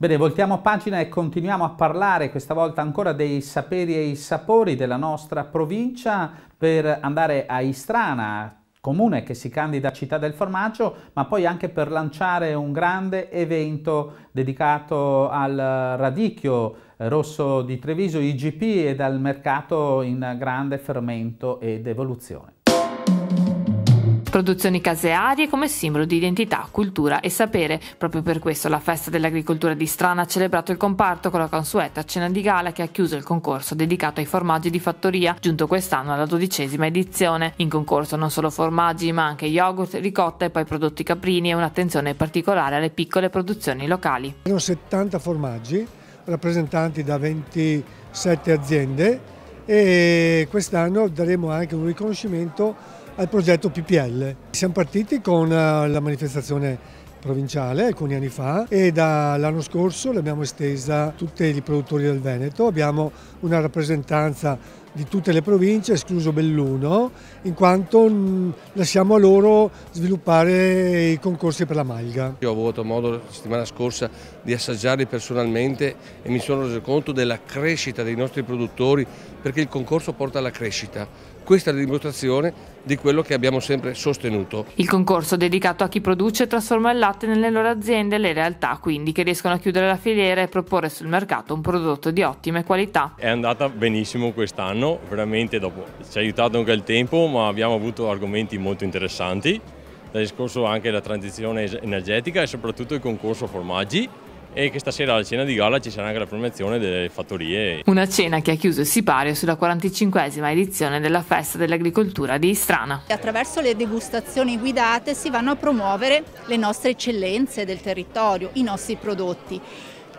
Bene, voltiamo pagina e continuiamo a parlare questa volta ancora dei saperi e i sapori della nostra provincia per andare a Istrana, comune che si candida a Città del Formaggio, ma poi anche per lanciare un grande evento dedicato al radicchio rosso di Treviso, IGP e al mercato in grande fermento ed evoluzione. Produzioni casearie come simbolo di identità, cultura e sapere. Proprio per questo la festa dell'agricoltura di Strana ha celebrato il comparto con la consueta cena di gala che ha chiuso il concorso dedicato ai formaggi di fattoria, giunto quest'anno alla dodicesima edizione. In concorso non solo formaggi ma anche yogurt, ricotta e poi prodotti caprini e un'attenzione particolare alle piccole produzioni locali. Sono 70 formaggi rappresentanti da 27 aziende e quest'anno daremo anche un riconoscimento al progetto PPL. Siamo partiti con eh, la manifestazione provinciale alcuni anni fa e dall'anno scorso l'abbiamo estesa a tutti i produttori del Veneto. Abbiamo una rappresentanza di tutte le province, escluso Belluno, in quanto mm, lasciamo a loro sviluppare i concorsi per la malga. Io ho avuto modo la settimana scorsa di assaggiarli personalmente e mi sono reso conto della crescita dei nostri produttori perché il concorso porta alla crescita. Questa è la dimostrazione di quello che abbiamo sempre sostenuto. Il concorso dedicato a chi produce e trasforma il latte nelle loro aziende e le realtà quindi che riescono a chiudere la filiera e proporre sul mercato un prodotto di ottime qualità. È andata benissimo quest'anno anno, veramente dopo ci ha aiutato anche il tempo, ma abbiamo avuto argomenti molto interessanti, dal discorso anche la transizione energetica e soprattutto il concorso formaggi e che stasera alla cena di gala ci sarà anche la formazione delle fattorie. Una cena che ha chiuso il sipario sulla 45esima edizione della Festa dell'Agricoltura di Istrana. Attraverso le degustazioni guidate si vanno a promuovere le nostre eccellenze del territorio, i nostri prodotti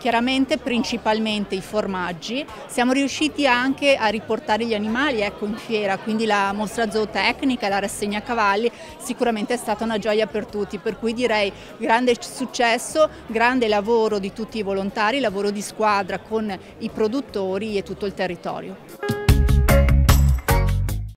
chiaramente principalmente i formaggi. Siamo riusciti anche a riportare gli animali ecco, in fiera, quindi la mostra zootecnica, la rassegna a cavalli, sicuramente è stata una gioia per tutti, per cui direi grande successo, grande lavoro di tutti i volontari, lavoro di squadra con i produttori e tutto il territorio.